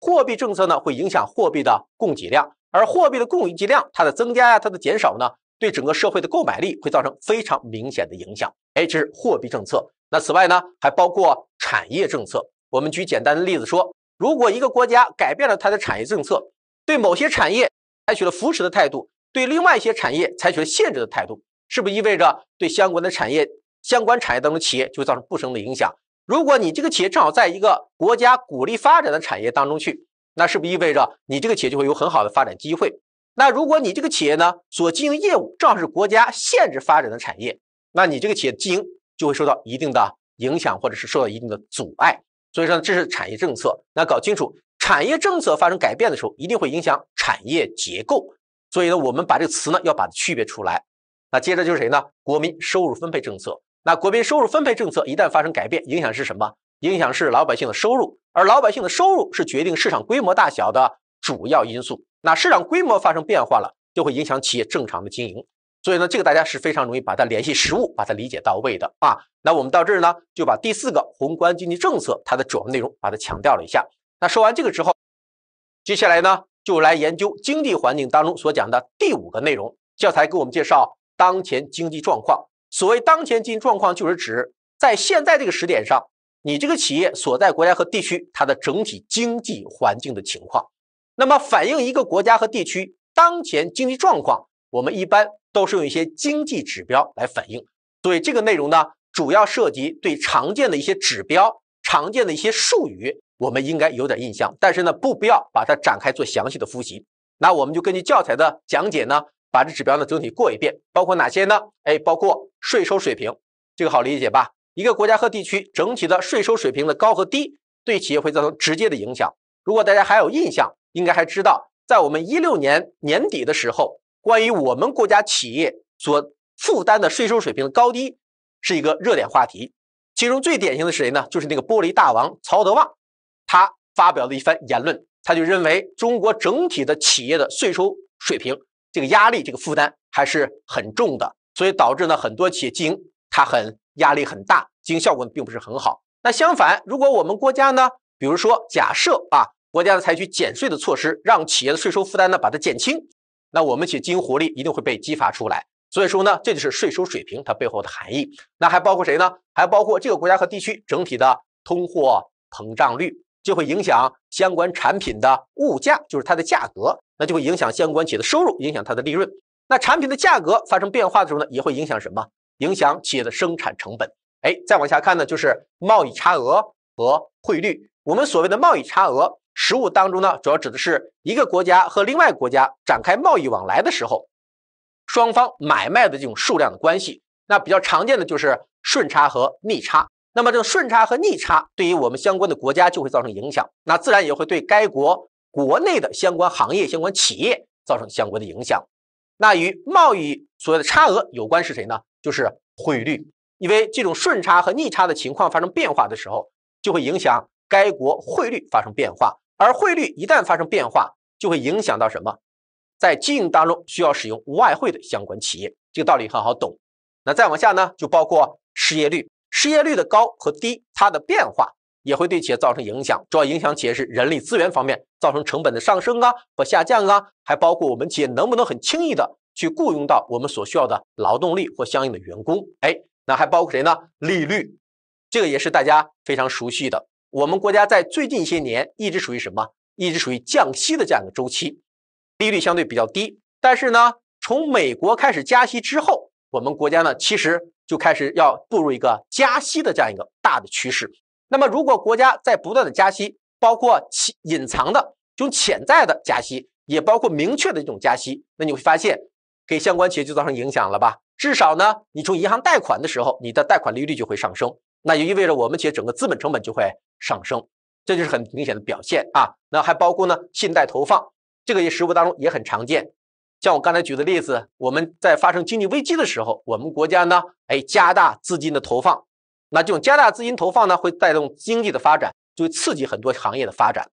货币政策呢会影响货币的供给量，而货币的供给量它的增加呀，它的减少呢，对整个社会的购买力会造成非常明显的影响。哎，这是货币政策。那此外呢，还包括产业政策。我们举简单的例子说，如果一个国家改变了它的产业政策，对某些产业采取了扶持的态度，对另外一些产业采取了限制的态度，是不是意味着对相关的产业、相关产业当中企业就会造成不生的影响？如果你这个企业正好在一个国家鼓励发展的产业当中去，那是不是意味着你这个企业就会有很好的发展机会？那如果你这个企业呢所经营业务正好是国家限制发展的产业，那你这个企业经营就会受到一定的影响或者是受到一定的阻碍。所以说这是产业政策，那搞清楚产业政策发生改变的时候，一定会影响产业结构。所以呢，我们把这个词呢要把它区别出来。那接着就是谁呢？国民收入分配政策。那国民收入分配政策一旦发生改变，影响是什么？影响是老百姓的收入，而老百姓的收入是决定市场规模大小的主要因素。那市场规模发生变化了，就会影响企业正常的经营。所以呢，这个大家是非常容易把它联系实物，把它理解到位的啊。那我们到这儿呢，就把第四个宏观经济政策它的主要内容，把它强调了一下。那说完这个之后，接下来呢，就来研究经济环境当中所讲的第五个内容。教材给我们介绍当前经济状况。所谓当前经济状况，就是指在现在这个时点上，你这个企业所在国家和地区它的整体经济环境的情况。那么，反映一个国家和地区当前经济状况，我们一般都是用一些经济指标来反映。所以，这个内容呢，主要涉及对常见的一些指标、常见的一些术语，我们应该有点印象。但是呢，不必要把它展开做详细的复习。那我们就根据教材的讲解呢。把这指标呢整体过一遍，包括哪些呢？哎，包括税收水平，这个好理解吧？一个国家和地区整体的税收水平的高和低，对企业会造成直接的影响。如果大家还有印象，应该还知道，在我们一六年年底的时候，关于我们国家企业所负担的税收水平的高低，是一个热点话题。其中最典型的是谁呢？就是那个玻璃大王曹德旺，他发表了一番言论，他就认为中国整体的企业的税收水平。这个压力，这个负担还是很重的，所以导致呢，很多企业经营它很压力很大，经营效果并不是很好。那相反，如果我们国家呢，比如说假设啊，国家采取减税的措施，让企业的税收负担呢把它减轻，那我们企业经营活力一定会被激发出来。所以说呢，这就是税收水平它背后的含义。那还包括谁呢？还包括这个国家和地区整体的通货膨胀率，就会影响相关产品的物价，就是它的价格。那就会影响相关企业的收入，影响它的利润。那产品的价格发生变化的时候呢，也会影响什么？影响企业的生产成本。哎，再往下看呢，就是贸易差额和汇率。我们所谓的贸易差额，实物当中呢，主要指的是一个国家和另外国家展开贸易往来的时候，双方买卖的这种数量的关系。那比较常见的就是顺差和逆差。那么这个顺差和逆差，对于我们相关的国家就会造成影响。那自然也会对该国。国内的相关行业、相关企业造成相关的影响，那与贸易所谓的差额有关是谁呢？就是汇率，因为这种顺差和逆差的情况发生变化的时候，就会影响该国汇率发生变化，而汇率一旦发生变化，就会影响到什么？在经营当中需要使用外汇的相关企业，这个道理很好懂。那再往下呢，就包括失业率，失业率的高和低，它的变化。也会对企业造成影响，主要影响企业是人力资源方面造成成本的上升啊或下降啊，还包括我们企业能不能很轻易的去雇佣到我们所需要的劳动力或相应的员工。哎，那还包括谁呢？利率，这个也是大家非常熟悉的。我们国家在最近一些年一直属于什么？一直属于降息的这样一个周期，利率相对比较低。但是呢，从美国开始加息之后，我们国家呢其实就开始要步入一个加息的这样一个大的趋势。那么，如果国家在不断的加息，包括潜隐藏的这种潜在的加息，也包括明确的这种加息，那你会发现给相关企业就造成影响了吧？至少呢，你从银行贷款的时候，你的贷款利率就会上升，那就意味着我们企业整个资本成本就会上升，这就是很明显的表现啊。那还包括呢，信贷投放，这个也实务当中也很常见。像我刚才举的例子，我们在发生经济危机的时候，我们国家呢，哎，加大资金的投放。那这种加大资金投放呢，会带动经济的发展，就会刺激很多行业的发展。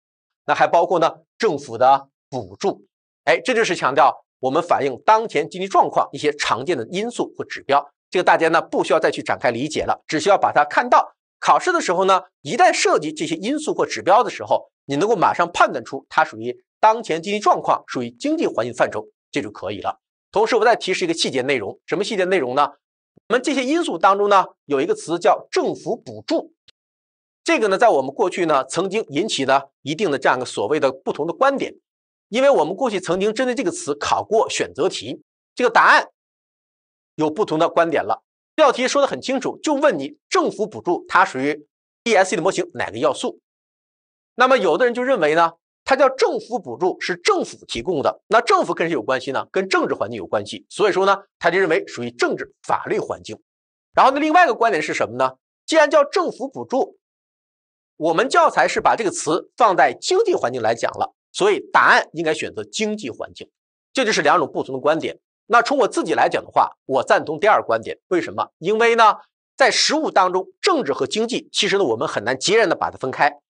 那还包括呢，政府的补助。哎，这就是强调我们反映当前经济状况一些常见的因素或指标。这个大家呢不需要再去展开理解了，只需要把它看到。考试的时候呢，一旦涉及这些因素或指标的时候，你能够马上判断出它属于当前经济状况，属于经济环境范畴，这就可以了。同时，我再提示一个细节内容，什么细节内容呢？我们这些因素当中呢，有一个词叫政府补助，这个呢，在我们过去呢，曾经引起了一定的这样的所谓的不同的观点，因为我们过去曾经针对这个词考过选择题，这个答案有不同的观点了。这道题说的很清楚，就问你政府补助它属于 ESC 的模型哪个要素？那么有的人就认为呢。它叫政府补助，是政府提供的。那政府跟谁有关系呢？跟政治环境有关系。所以说呢，他就认为属于政治法律环境。然后呢，另外一个观点是什么呢？既然叫政府补助，我们教材是把这个词放在经济环境来讲了，所以答案应该选择经济环境。这就是两种不同的观点。那从我自己来讲的话，我赞同第二观点。为什么？因为呢，在实务当中，政治和经济其实呢，我们很难截然的把它分开。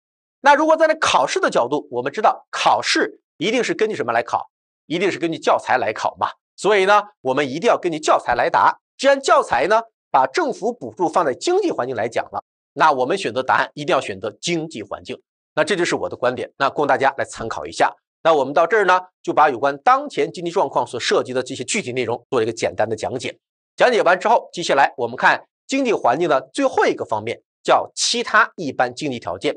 那如果在那考试的角度，我们知道考试一定是根据什么来考，一定是根据教材来考嘛。所以呢，我们一定要根据教材来答。既然教材呢把政府补助放在经济环境来讲了，那我们选择答案一定要选择经济环境。那这就是我的观点，那供大家来参考一下。那我们到这儿呢，就把有关当前经济状况所涉及的这些具体内容做一个简单的讲解。讲解完之后，接下来我们看经济环境的最后一个方面，叫其他一般经济条件。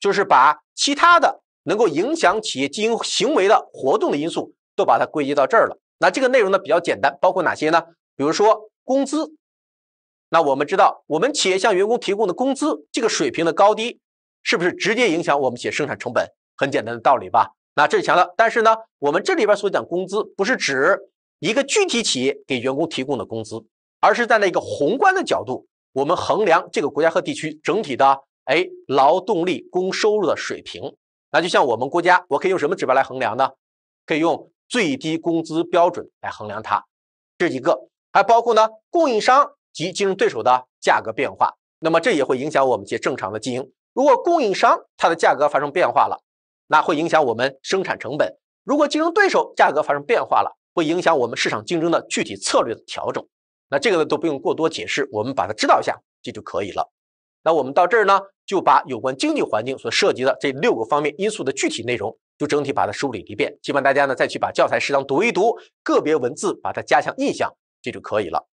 就是把其他的能够影响企业经营行为的活动的因素都把它归结到这儿了。那这个内容呢比较简单，包括哪些呢？比如说工资，那我们知道，我们企业向员工提供的工资这个水平的高低，是不是直接影响我们企业生产成本？很简单的道理吧。那这是强调，但是呢，我们这里边所讲工资，不是指一个具体企业给员工提供的工资，而是在那个宏观的角度，我们衡量这个国家和地区整体的。哎，劳动力工收入的水平，那就像我们国家，我可以用什么指标来衡量呢？可以用最低工资标准来衡量它。这几个还包括呢，供应商及竞争对手的价格变化。那么这也会影响我们一些正常的经营。如果供应商它的价格发生变化了，那会影响我们生产成本；如果竞争对手价格发生变化了，会影响我们市场竞争的具体策略的调整。那这个呢都不用过多解释，我们把它知道一下，这就可以了。那我们到这儿呢，就把有关经济环境所涉及的这六个方面因素的具体内容，就整体把它梳理一遍。希望大家呢再去把教材适当读一读，个别文字把它加强印象，这就可以了。